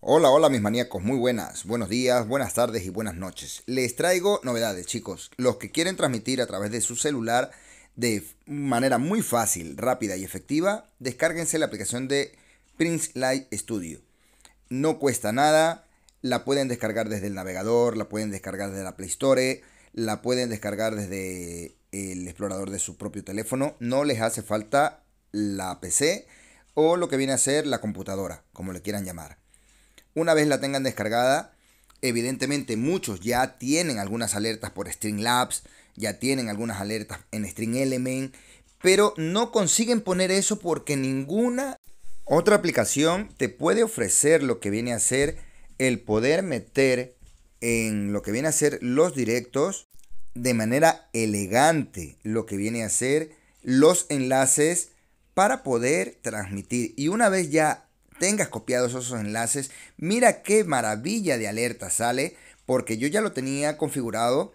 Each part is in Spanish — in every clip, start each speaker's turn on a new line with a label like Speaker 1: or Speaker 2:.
Speaker 1: Hola, hola mis maníacos, muy buenas, buenos días, buenas tardes y buenas noches. Les traigo novedades chicos, los que quieren transmitir a través de su celular de manera muy fácil, rápida y efectiva, descárguense la aplicación de Prince Light Studio. No cuesta nada, la pueden descargar desde el navegador, la pueden descargar desde la Play Store, la pueden descargar desde el explorador de su propio teléfono, no les hace falta la PC o lo que viene a ser la computadora, como le quieran llamar. Una vez la tengan descargada, evidentemente muchos ya tienen algunas alertas por Streamlabs, ya tienen algunas alertas en String Element, pero no consiguen poner eso porque ninguna otra aplicación te puede ofrecer lo que viene a ser el poder meter en lo que viene a ser los directos de manera elegante, lo que viene a ser los enlaces para poder transmitir. Y una vez ya tengas copiados esos enlaces. Mira qué maravilla de alerta sale, porque yo ya lo tenía configurado.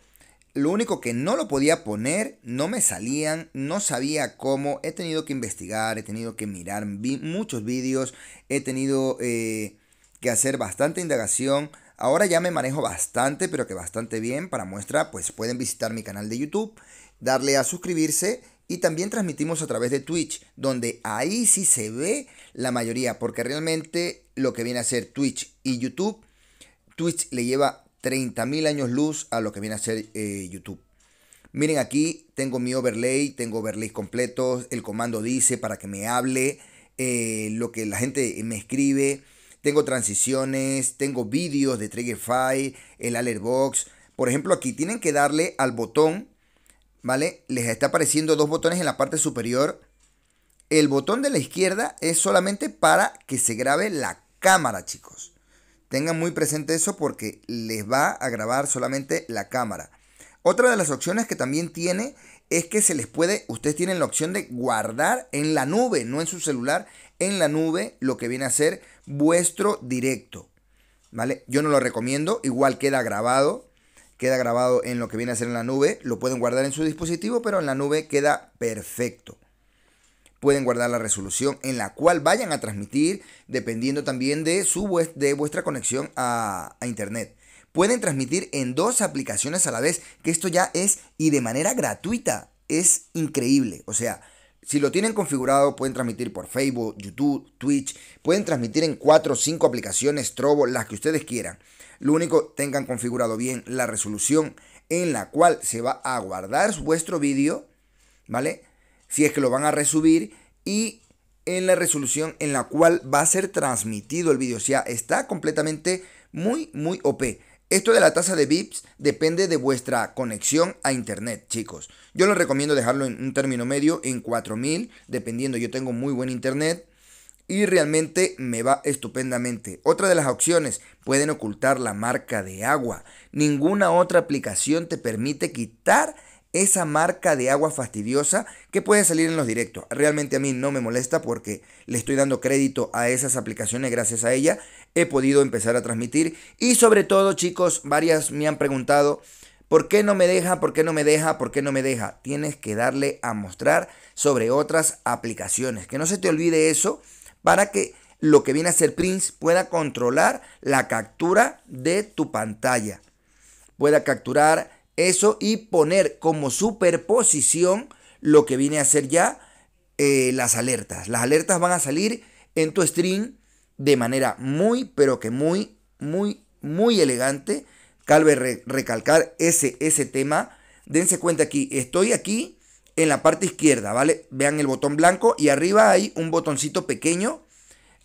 Speaker 1: Lo único que no lo podía poner, no me salían, no sabía cómo. He tenido que investigar, he tenido que mirar muchos vídeos, he tenido eh, que hacer bastante indagación. Ahora ya me manejo bastante, pero que bastante bien. Para muestra, pues pueden visitar mi canal de YouTube, darle a suscribirse y también transmitimos a través de Twitch, donde ahí sí se ve la mayoría, porque realmente lo que viene a ser Twitch y YouTube, Twitch le lleva 30.000 años luz a lo que viene a ser eh, YouTube. Miren aquí, tengo mi overlay, tengo overlays completos, el comando dice para que me hable, eh, lo que la gente me escribe, tengo transiciones, tengo vídeos de Triggerfy, el alert box. Por ejemplo, aquí tienen que darle al botón ¿vale? Les está apareciendo dos botones en la parte superior. El botón de la izquierda es solamente para que se grabe la cámara, chicos. Tengan muy presente eso porque les va a grabar solamente la cámara. Otra de las opciones que también tiene es que se les puede, ustedes tienen la opción de guardar en la nube, no en su celular, en la nube lo que viene a ser vuestro directo. ¿Vale? Yo no lo recomiendo, igual queda grabado, queda grabado en lo que viene a ser en la nube, lo pueden guardar en su dispositivo, pero en la nube queda perfecto. Pueden guardar la resolución en la cual vayan a transmitir, dependiendo también de, su, de vuestra conexión a, a Internet. Pueden transmitir en dos aplicaciones a la vez, que esto ya es y de manera gratuita. Es increíble. O sea, si lo tienen configurado, pueden transmitir por Facebook, YouTube, Twitch, pueden transmitir en cuatro o cinco aplicaciones, Trovo, las que ustedes quieran. Lo único, tengan configurado bien la resolución en la cual se va a guardar vuestro vídeo, ¿vale? Si es que lo van a resubir y en la resolución en la cual va a ser transmitido el vídeo. O sea, está completamente muy, muy OP. Esto de la tasa de bits depende de vuestra conexión a internet, chicos. Yo les recomiendo dejarlo en un término medio, en 4000, dependiendo. Yo tengo muy buen internet y realmente me va estupendamente. Otra de las opciones, pueden ocultar la marca de agua. Ninguna otra aplicación te permite quitar esa marca de agua fastidiosa que puede salir en los directos. Realmente a mí no me molesta porque le estoy dando crédito a esas aplicaciones. Gracias a ella he podido empezar a transmitir. Y sobre todo, chicos, varias me han preguntado, ¿por qué no me deja? ¿Por qué no me deja? ¿Por qué no me deja? Tienes que darle a mostrar sobre otras aplicaciones. Que no se te olvide eso para que lo que viene a ser Prince pueda controlar la captura de tu pantalla. Pueda capturar eso y poner como superposición lo que viene a ser ya eh, las alertas. Las alertas van a salir en tu stream de manera muy, pero que muy, muy, muy elegante. Calve recalcar ese, ese tema. Dense cuenta aquí, estoy aquí en la parte izquierda, ¿vale? Vean el botón blanco y arriba hay un botoncito pequeño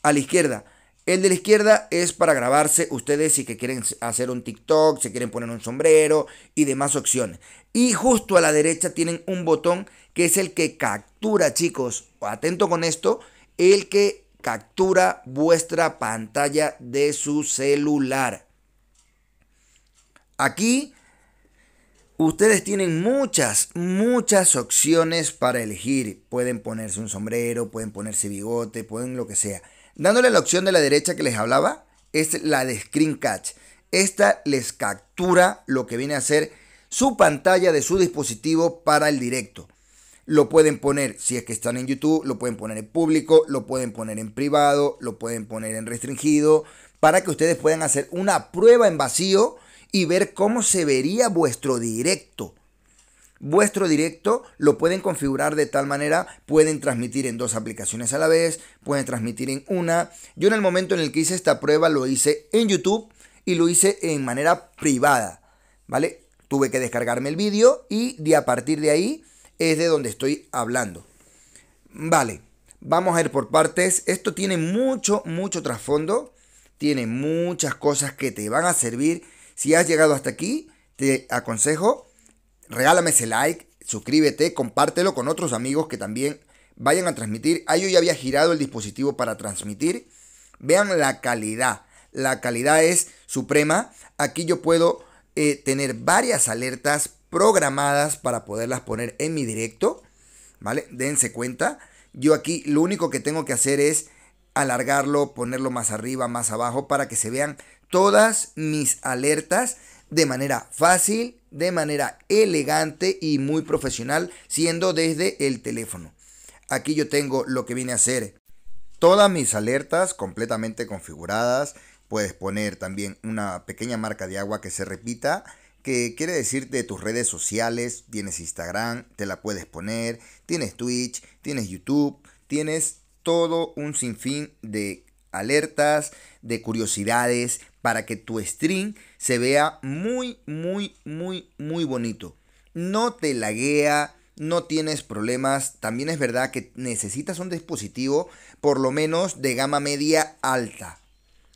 Speaker 1: a la izquierda. El de la izquierda es para grabarse ustedes si quieren hacer un TikTok, si quieren poner un sombrero y demás opciones. Y justo a la derecha tienen un botón que es el que captura, chicos, atento con esto, el que captura vuestra pantalla de su celular. Aquí Ustedes tienen muchas, muchas opciones para elegir. Pueden ponerse un sombrero, pueden ponerse bigote, pueden lo que sea. Dándole la opción de la derecha que les hablaba, es la de Screen Catch. Esta les captura lo que viene a ser su pantalla de su dispositivo para el directo. Lo pueden poner, si es que están en YouTube, lo pueden poner en público, lo pueden poner en privado, lo pueden poner en restringido, para que ustedes puedan hacer una prueba en vacío y ver cómo se vería vuestro directo. Vuestro directo lo pueden configurar de tal manera, pueden transmitir en dos aplicaciones a la vez, pueden transmitir en una. Yo en el momento en el que hice esta prueba lo hice en YouTube y lo hice en manera privada, ¿vale? Tuve que descargarme el vídeo y de a partir de ahí es de donde estoy hablando. Vale, vamos a ir por partes. Esto tiene mucho, mucho trasfondo, tiene muchas cosas que te van a servir si has llegado hasta aquí, te aconsejo, regálame ese like, suscríbete, compártelo con otros amigos que también vayan a transmitir. Ah, yo ya había girado el dispositivo para transmitir. Vean la calidad. La calidad es suprema. Aquí yo puedo eh, tener varias alertas programadas para poderlas poner en mi directo. ¿Vale? Dense cuenta. Yo aquí lo único que tengo que hacer es alargarlo, ponerlo más arriba, más abajo, para que se vean todas mis alertas de manera fácil, de manera elegante y muy profesional, siendo desde el teléfono. Aquí yo tengo lo que viene a ser todas mis alertas completamente configuradas. Puedes poner también una pequeña marca de agua que se repita, que quiere decir de tus redes sociales. Tienes Instagram, te la puedes poner. Tienes Twitch, tienes YouTube, tienes todo un sinfín de alertas, de curiosidades, para que tu stream se vea muy, muy, muy, muy bonito. No te laguea, no tienes problemas. También es verdad que necesitas un dispositivo por lo menos de gama media alta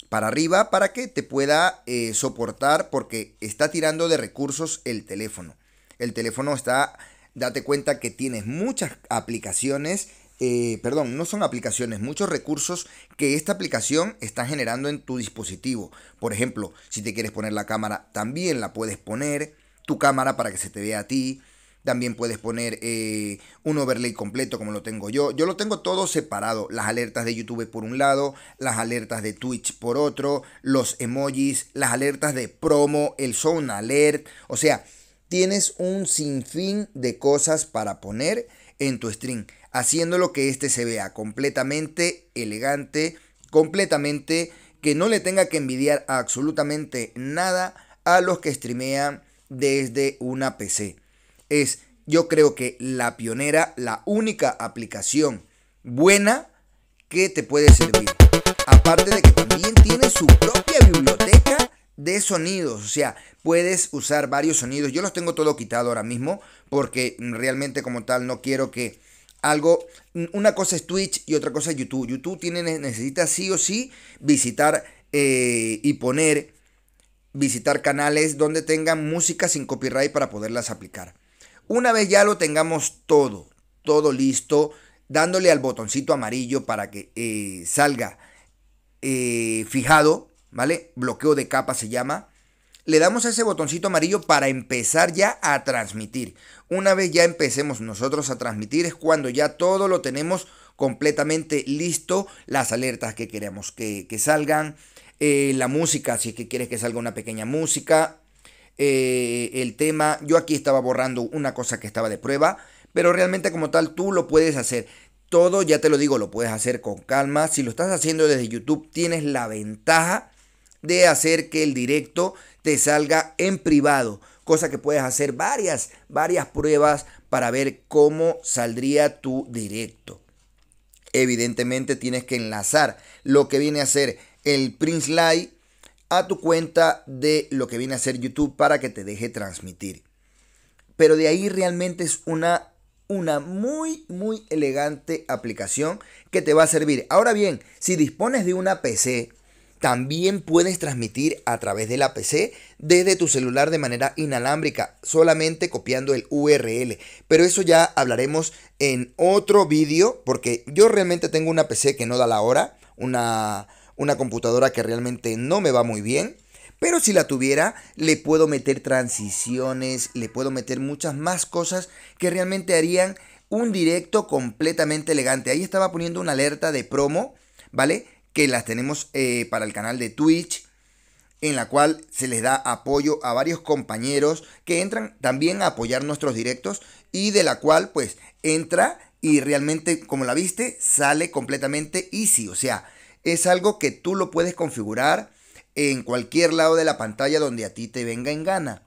Speaker 1: para arriba para que te pueda eh, soportar porque está tirando de recursos el teléfono. El teléfono está, date cuenta que tienes muchas aplicaciones eh, perdón, no son aplicaciones, muchos recursos que esta aplicación está generando en tu dispositivo. Por ejemplo, si te quieres poner la cámara, también la puedes poner, tu cámara para que se te vea a ti. También puedes poner eh, un overlay completo como lo tengo yo. Yo lo tengo todo separado. Las alertas de YouTube por un lado, las alertas de Twitch por otro, los emojis, las alertas de promo, el sound alert. O sea, tienes un sinfín de cosas para poner en tu stream haciéndolo que este se vea completamente elegante, completamente que no le tenga que envidiar absolutamente nada a los que streamean desde una PC. Es yo creo que la pionera, la única aplicación buena que te puede servir. Aparte de que también tiene su propia biblioteca de sonidos, o sea, puedes usar varios sonidos. Yo los tengo todo quitado ahora mismo porque realmente como tal no quiero que algo, una cosa es Twitch y otra cosa es YouTube. YouTube tiene, necesita sí o sí visitar eh, y poner, visitar canales donde tengan música sin copyright para poderlas aplicar. Una vez ya lo tengamos todo, todo listo, dándole al botoncito amarillo para que eh, salga eh, fijado, ¿vale? Bloqueo de capa se llama le damos a ese botoncito amarillo para empezar ya a transmitir. Una vez ya empecemos nosotros a transmitir es cuando ya todo lo tenemos completamente listo, las alertas que queremos que, salgan, eh, la música, si es que quieres que salga una pequeña música, eh, el tema, yo aquí estaba borrando una cosa que estaba de prueba, pero realmente como tal tú lo puedes hacer. Todo, ya te lo digo, lo puedes hacer con calma. Si lo estás haciendo desde YouTube, tienes la ventaja de hacer que el directo te salga en privado, cosa que puedes hacer varias, varias pruebas para ver cómo saldría tu directo. Evidentemente tienes que enlazar lo que viene a ser el Prince Light a tu cuenta de lo que viene a ser YouTube para que te deje transmitir. Pero de ahí realmente es una una muy muy elegante aplicación que te va a servir. Ahora bien, si dispones de una PC también puedes transmitir a través de la PC desde tu celular de manera inalámbrica, solamente copiando el URL. Pero eso ya hablaremos en otro vídeo, porque yo realmente tengo una PC que no da la hora, una, una computadora que realmente no me va muy bien. Pero si la tuviera, le puedo meter transiciones, le puedo meter muchas más cosas que realmente harían un directo completamente elegante. Ahí estaba poniendo una alerta de promo, ¿vale? que las tenemos eh, para el canal de Twitch, en la cual se les da apoyo a varios compañeros que entran también a apoyar nuestros directos y de la cual pues entra y realmente como la viste sale completamente easy, o sea, es algo que tú lo puedes configurar en cualquier lado de la pantalla donde a ti te venga en gana.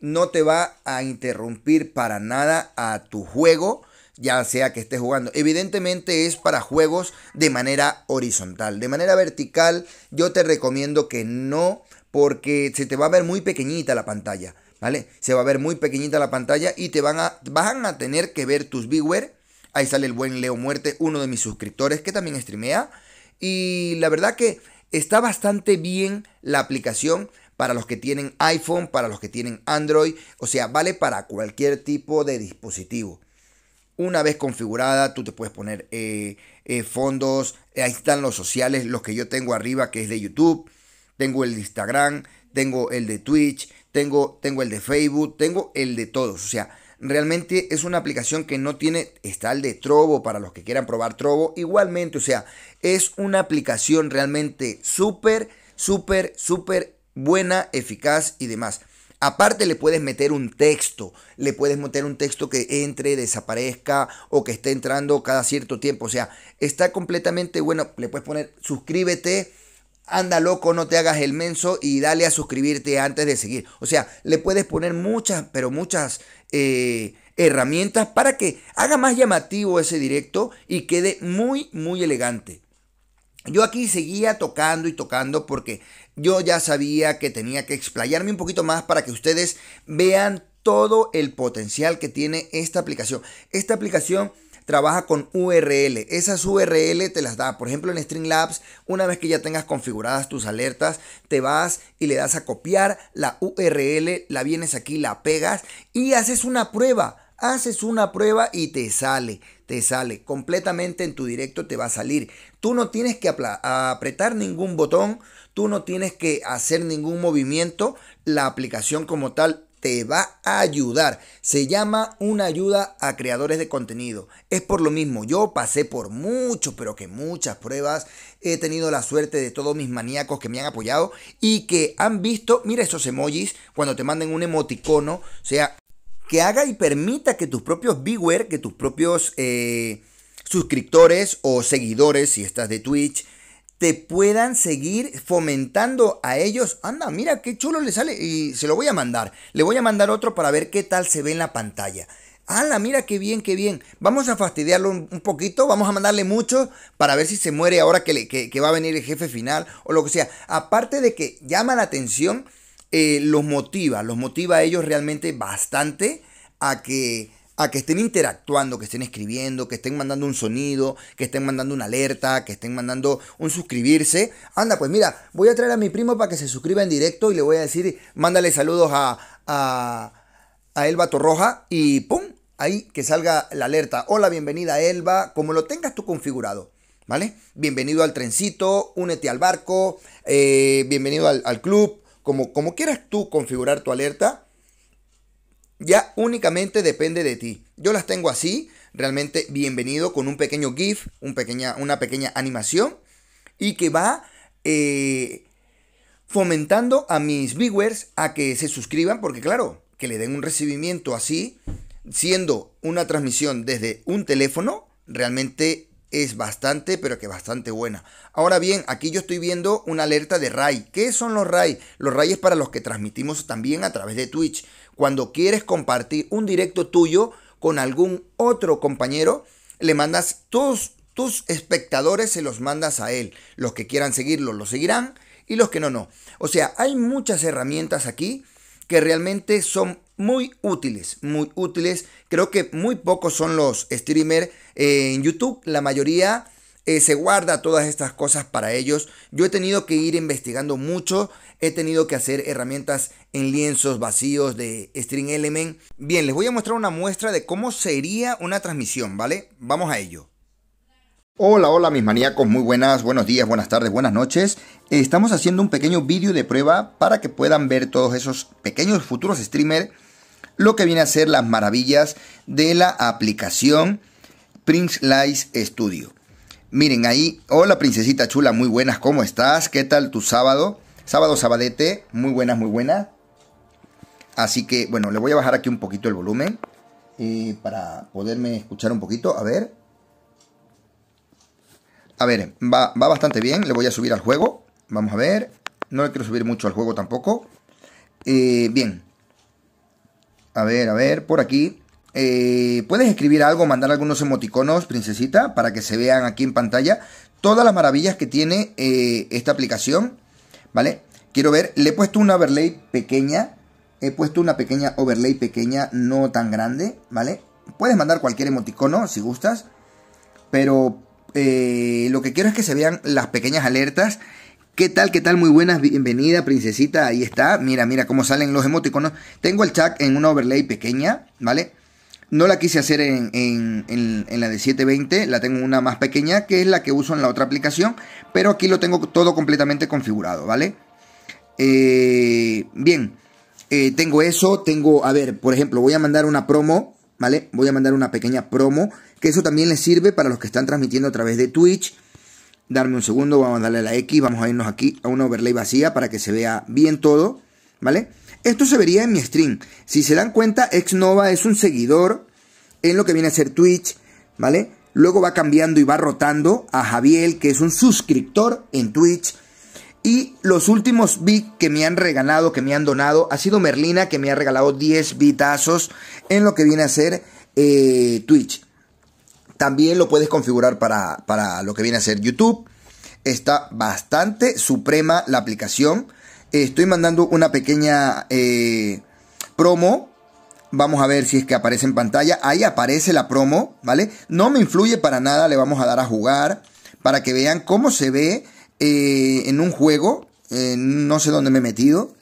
Speaker 1: No te va a interrumpir para nada a tu juego ya sea que estés jugando. Evidentemente es para juegos de manera horizontal. De manera vertical yo te recomiendo que no porque se te va a ver muy pequeñita la pantalla, ¿vale? Se va a ver muy pequeñita la pantalla y te van a, van a tener que ver tus viewers. Ahí sale el buen Leo Muerte, uno de mis suscriptores que también streamea. Y la verdad que está bastante bien la aplicación para los que tienen iPhone, para los que tienen Android. O sea, vale para cualquier tipo de dispositivo. Una vez configurada, tú te puedes poner eh, eh, fondos. Eh, ahí están los sociales, los que yo tengo arriba, que es de YouTube. Tengo el de Instagram, tengo el de Twitch, tengo, tengo el de Facebook, tengo el de todos. O sea, realmente es una aplicación que no tiene, está el de Trobo para los que quieran probar Trobo igualmente, o sea, es una aplicación realmente súper, súper, súper buena, eficaz y demás. Aparte le puedes meter un texto, le puedes meter un texto que entre, desaparezca o que esté entrando cada cierto tiempo. O sea, está completamente bueno, le puedes poner suscríbete, anda loco, no te hagas el menso y dale a suscribirte antes de seguir. O sea, le puedes poner muchas, pero muchas eh, herramientas para que haga más llamativo ese directo y quede muy, muy elegante. Yo aquí seguía tocando y tocando porque yo ya sabía que tenía que explayarme un poquito más para que ustedes vean todo el potencial que tiene esta aplicación. Esta aplicación trabaja con URL. Esas URL te las da. Por ejemplo, en Streamlabs, una vez que ya tengas configuradas tus alertas, te vas y le das a copiar la URL, la vienes aquí, la pegas y haces una prueba. Haces una prueba y te sale, te sale completamente en tu directo, te va a salir. Tú no tienes que apretar ningún botón, tú no tienes que hacer ningún movimiento, la aplicación como tal te va a ayudar. Se llama una ayuda a creadores de contenido. Es por lo mismo, yo pasé por muchos, pero que muchas pruebas. He tenido la suerte de todos mis maníacos que me han apoyado y que han visto, mira esos emojis, cuando te manden un emoticono, o sea, que haga y permita que tus propios viewers, que tus propios... Eh, suscriptores o seguidores, si estás de Twitch, te puedan seguir fomentando a ellos. Anda, mira qué chulo le sale y se lo voy a mandar. Le voy a mandar otro para ver qué tal se ve en la pantalla. Anda, mira qué bien, qué bien. Vamos a fastidiarlo un, poquito, vamos a mandarle mucho para ver si se muere ahora que, va a venir el jefe final o lo que sea. Aparte de que llama la atención, eh, los motiva, los motiva a ellos realmente bastante a que a que estén interactuando, que estén escribiendo, que estén mandando un sonido, que estén mandando una alerta, que estén mandando un suscribirse. Anda, pues mira, voy a traer a mi primo para que se suscriba en directo y le voy a decir, mándale saludos a, Elba Torroja y ¡pum! Ahí que salga la alerta. Hola, bienvenida Elba, como lo tengas tú configurado. ¿Vale? Bienvenido al trencito, únete al barco, eh, bienvenido al, al club, como, como quieras tú configurar tu alerta ya únicamente depende de ti. Yo las tengo así, realmente bienvenido con un pequeño GIF, pequeña, una pequeña animación y que va eh, fomentando a mis viewers a que se suscriban porque claro, que le den un recibimiento así, siendo una transmisión desde un teléfono, realmente es bastante, pero que bastante buena. Ahora bien, aquí yo estoy viendo una alerta de RAI. ¿Qué son los RAI? Los RAI es para los que transmitimos también a través de Twitch. Cuando quieres compartir un directo tuyo con algún otro compañero, le mandas todos tus espectadores, se los mandas a él. Los que quieran seguirlo, lo seguirán y los que no, no. O sea, hay muchas herramientas aquí que realmente son muy útiles, muy útiles. Creo que muy pocos son los streamers eh, en YouTube. La mayoría eh, se guarda todas estas cosas para ellos. Yo he tenido que ir investigando mucho. He tenido que hacer herramientas en lienzos vacíos de String Element. Bien, les voy a mostrar una muestra de cómo sería una transmisión, ¿vale? Vamos a ello. Hola, hola mis maníacos, muy buenas, buenos días, buenas tardes, buenas noches. Estamos haciendo un pequeño vídeo de prueba para que puedan ver todos esos pequeños futuros streamers lo que viene a ser las maravillas de la aplicación Prince Lies Studio. Miren ahí, hola princesita chula, muy buenas, ¿cómo estás? ¿Qué tal tu sábado? Sábado sabadete, muy buenas, muy buenas. Así que, bueno, le voy a bajar aquí un poquito el volumen eh, para poderme escuchar un poquito. A ver. A ver, va, va bastante bien. Le voy a subir al juego. Vamos a ver. No le quiero subir mucho al juego tampoco. Eh, bien. A ver, a ver, por aquí. Eh, Puedes escribir algo, mandar algunos emoticonos, princesita, para que se vean aquí en pantalla todas las maravillas que tiene eh, esta aplicación. ¿Vale? Quiero ver, le he puesto una overlay pequeña. He puesto una pequeña overlay pequeña, no tan grande, ¿vale? Puedes mandar cualquier emoticono si gustas. Pero eh, lo que quiero es que se vean las pequeñas alertas ¿Qué tal? ¿Qué tal? Muy buenas, bienvenida, princesita. Ahí está. Mira, mira cómo salen los emoticonos. Tengo el chat en una overlay pequeña, ¿vale? No la quise hacer en, la de 720, la tengo una más pequeña, que es la que uso en la otra aplicación, pero aquí lo tengo todo completamente configurado, ¿vale? Eh, bien, eh, tengo eso, tengo, a ver, por ejemplo, voy a mandar una promo, ¿vale? Voy a mandar una pequeña promo, que eso también les sirve para los que están transmitiendo a través de Twitch, Darme un segundo, vamos a darle a la X, vamos a irnos aquí a una overlay vacía para que se vea bien todo, ¿vale? Esto se vería en mi stream. Si se dan cuenta, Exnova es un seguidor en lo que viene a ser Twitch, ¿vale? Luego va cambiando y va rotando a Javier, que es un suscriptor en Twitch. Y los últimos bits que me han regalado, que me han donado, ha sido Merlina, que me ha regalado 10 bitazos en lo que viene a ser eh, Twitch. También lo puedes configurar para, lo que viene a ser YouTube. Está bastante suprema la aplicación. Estoy mandando una pequeña eh, promo. Vamos a ver si es que aparece en pantalla. Ahí aparece la promo, ¿vale? No me influye para nada. Le vamos a dar a jugar para que vean cómo se ve eh, en un juego. Eh, no sé dónde me he metido,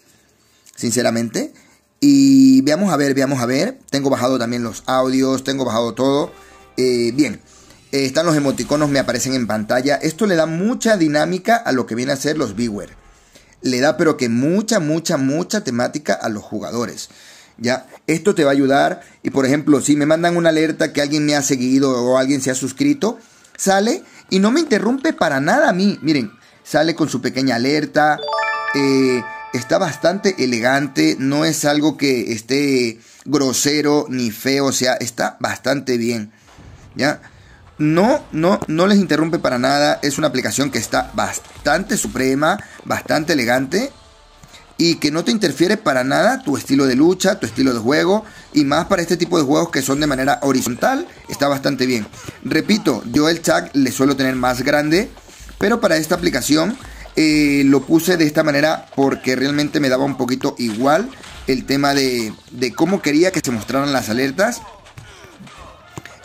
Speaker 1: sinceramente. Y veamos a ver, veamos a ver. Tengo bajado también los audios, tengo bajado todo. Eh, bien, eh, están los emoticonos, me aparecen en pantalla. Esto le da mucha dinámica a lo que viene a ser los viewers Le da pero que mucha, mucha, mucha temática a los jugadores. ¿ya? Esto te va a ayudar y por ejemplo, si me mandan una alerta que alguien me ha seguido o alguien se ha suscrito, sale y no me interrumpe para nada a mí. Miren, sale con su pequeña alerta, eh, está bastante elegante, no es algo que esté grosero ni feo, o sea, está bastante bien. ¿ya? No, no, no les interrumpe para nada. Es una aplicación que está bastante suprema, bastante elegante y que no te interfiere para nada tu estilo de lucha, tu estilo de juego y más para este tipo de juegos que son de manera horizontal, está bastante bien. Repito, yo el chat le suelo tener más grande, pero para esta aplicación eh, lo puse de esta manera porque realmente me daba un poquito igual el tema de, de cómo quería que se mostraran las alertas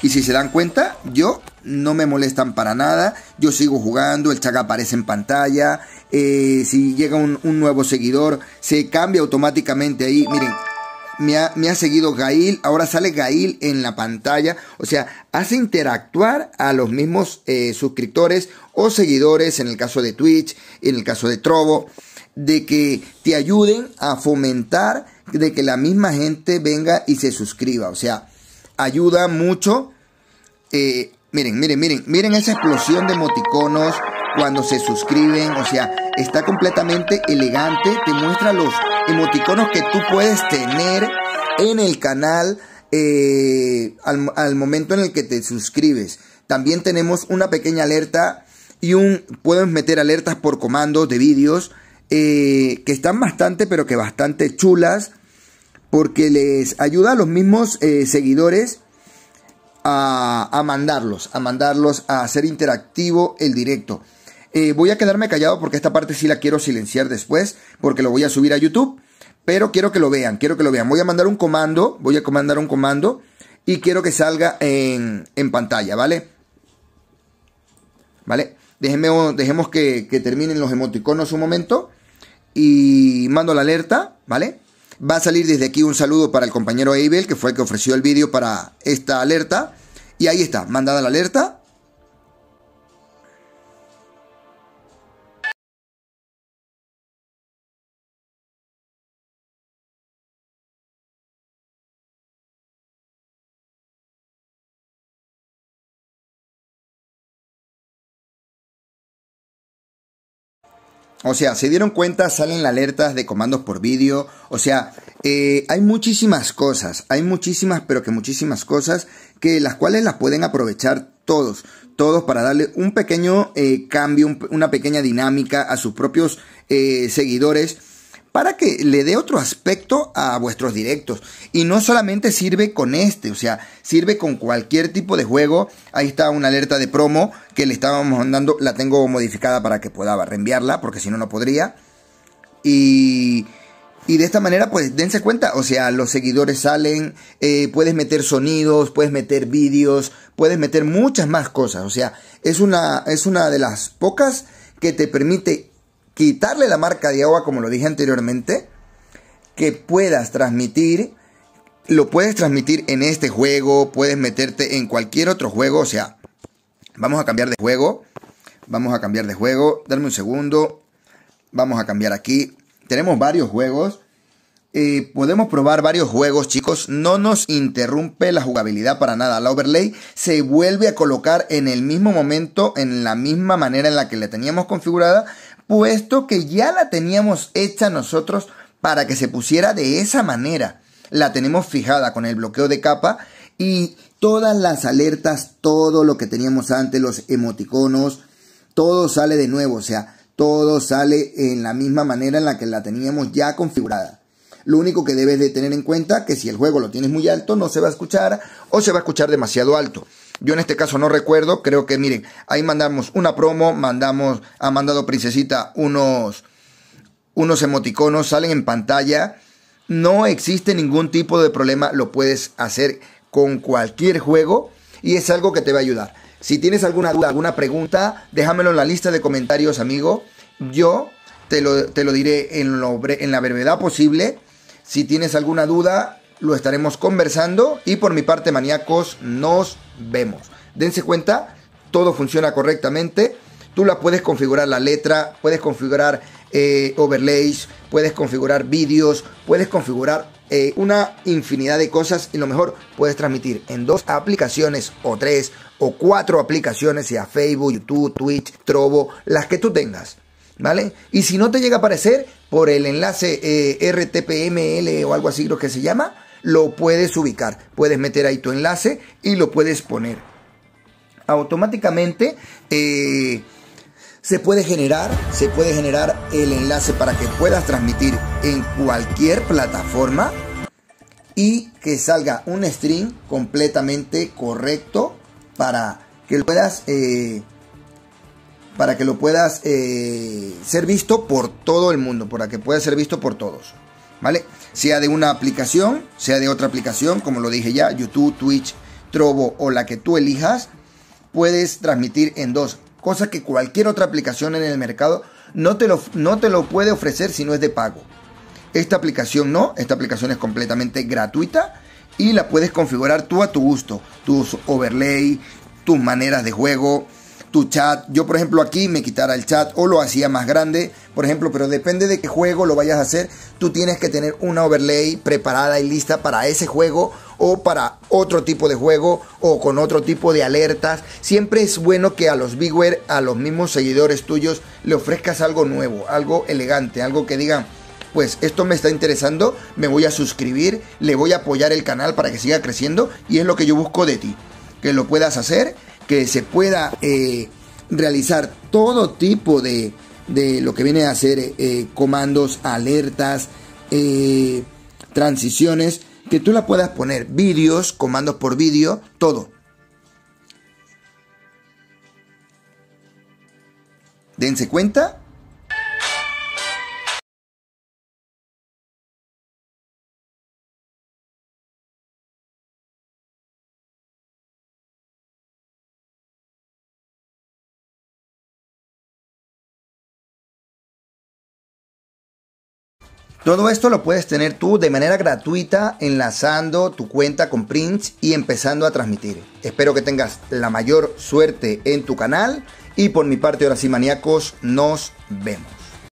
Speaker 1: y si se dan cuenta, yo no me molestan para nada, yo sigo jugando, el chat aparece en pantalla, eh, si llega un, nuevo seguidor, se cambia automáticamente ahí, miren. Me ha, seguido Gail, ahora sale Gail en la pantalla, o sea, hace interactuar a los mismos eh, suscriptores o seguidores, en el caso de Twitch, en el caso de Trovo, de que te ayuden a fomentar de que la misma gente venga y se suscriba, o sea, ayuda mucho eh, miren, miren, miren, miren esa explosión de emoticonos cuando se suscriben, o sea, está completamente elegante, te muestra los emoticonos que tú puedes tener en el canal eh, al, momento en el que te suscribes. También tenemos una pequeña alerta y un puedes meter alertas por comandos de vídeos eh, que están bastante, pero que bastante chulas, porque les ayuda a los mismos seguidores a, mandarlos, a mandarlos a hacer interactivo el directo. Eh, voy a quedarme callado porque esta parte sí la quiero silenciar después, porque lo voy a subir a YouTube, pero quiero que lo vean, quiero que lo vean. Voy a mandar un comando, voy a comandar un comando y quiero que salga en, pantalla, ¿vale? ¿Vale? Déjenme, dejemos que, que terminen los emoticonos un momento y mando la alerta, ¿vale? Va a salir desde aquí un saludo para el compañero Abel, que fue el que ofreció el vídeo para esta alerta. Y ahí está, mandada la alerta, O sea, se dieron cuenta, salen alertas de comandos por vídeo. O sea, eh, hay muchísimas cosas, hay muchísimas, pero que muchísimas cosas que las cuales las pueden aprovechar todos, todos para darle un pequeño eh, cambio, una pequeña dinámica a sus propios eh, seguidores para que le dé otro aspecto a vuestros directos. Y no solamente sirve con este, o sea, sirve con cualquier tipo de juego. Ahí está una alerta de promo que le estábamos mandando, la tengo modificada para que pueda reenviarla, porque si no, no podría. Y, y de esta manera, pues dense cuenta, o sea, los seguidores salen, eh, puedes meter sonidos, puedes meter vídeos, puedes meter muchas más cosas. O sea, es una, es una de las pocas que te permite quitarle la marca de agua, como lo dije anteriormente, que puedas transmitir, lo puedes transmitir en este juego, puedes meterte en cualquier otro juego, o sea, vamos a cambiar de juego, vamos a cambiar de juego, dame un segundo, vamos a cambiar aquí, tenemos varios juegos, eh, podemos probar varios juegos, chicos. No nos interrumpe la jugabilidad para nada. La overlay se vuelve a colocar en el mismo momento, en la misma manera en la que la teníamos configurada, puesto que ya la teníamos hecha nosotros para que se pusiera de esa manera. La tenemos fijada con el bloqueo de capa y todas las alertas, todo lo que teníamos antes, los emoticonos, todo sale de nuevo, o sea, todo sale en la misma manera en la que la teníamos ya configurada. Lo único que debes de tener en cuenta que si el juego lo tienes muy alto no se va a escuchar o se va a escuchar demasiado alto. Yo en este caso no recuerdo, creo que miren, ahí mandamos una promo, mandamos, ha mandado Princesita unos, unos emoticonos, salen en pantalla. No existe ningún tipo de problema, lo puedes hacer con cualquier juego y es algo que te va a ayudar. Si tienes alguna duda, alguna pregunta, déjamelo en la lista de comentarios, amigo. Yo te lo, diré en, lo, en la brevedad posible. Si tienes alguna duda, lo estaremos conversando y por mi parte maníacos nos vemos. Dense cuenta, todo funciona correctamente. Tú la puedes configurar la letra, puedes configurar eh, overlays, puedes configurar vídeos, puedes configurar eh, una infinidad de cosas y lo mejor puedes transmitir en dos aplicaciones o tres o cuatro aplicaciones, sea Facebook, YouTube, Twitch, Trovo, las que tú tengas. ¿Vale? Y si no te llega a aparecer por el enlace eh, RTPML o algo así, creo que se llama, lo puedes ubicar. Puedes meter ahí tu enlace y lo puedes poner. Automáticamente eh, se puede generar, se puede generar el enlace para que puedas transmitir en cualquier plataforma y que salga un string completamente correcto para que lo puedas eh, para que lo puedas eh, ser visto por todo el mundo, para que pueda ser visto por todos, ¿vale? sea de una aplicación, sea de otra aplicación, como lo dije ya, YouTube, Twitch, Trovo o la que tú elijas, puedes transmitir en dos, cosa que cualquier otra aplicación en el mercado no te lo, no te lo puede ofrecer si no es de pago. Esta aplicación no, esta aplicación es completamente gratuita y la puedes configurar tú a tu gusto, tus overlay, tus maneras de juego, tu chat. Yo, por ejemplo, aquí me quitara el chat o lo hacía más grande, por ejemplo, pero depende de qué juego lo vayas a hacer. Tú tienes que tener una overlay preparada y lista para ese juego o para otro tipo de juego o con otro tipo de alertas. Siempre es bueno que a los viewers, a los mismos seguidores tuyos, le ofrezcas algo nuevo, algo elegante, algo que digan pues esto me está interesando, me voy a suscribir, le voy a apoyar el canal para que siga creciendo y es lo que yo busco de ti, que lo puedas hacer que se pueda eh, realizar todo tipo de, de, lo que viene a ser eh, comandos, alertas, eh, transiciones, que tú la puedas poner, vídeos, comandos por vídeo, todo. Dense cuenta Todo esto lo puedes tener tú de manera gratuita enlazando tu cuenta con Prince y empezando a transmitir. Espero que tengas la mayor suerte en tu canal y por mi parte ahora sí maníacos, nos vemos.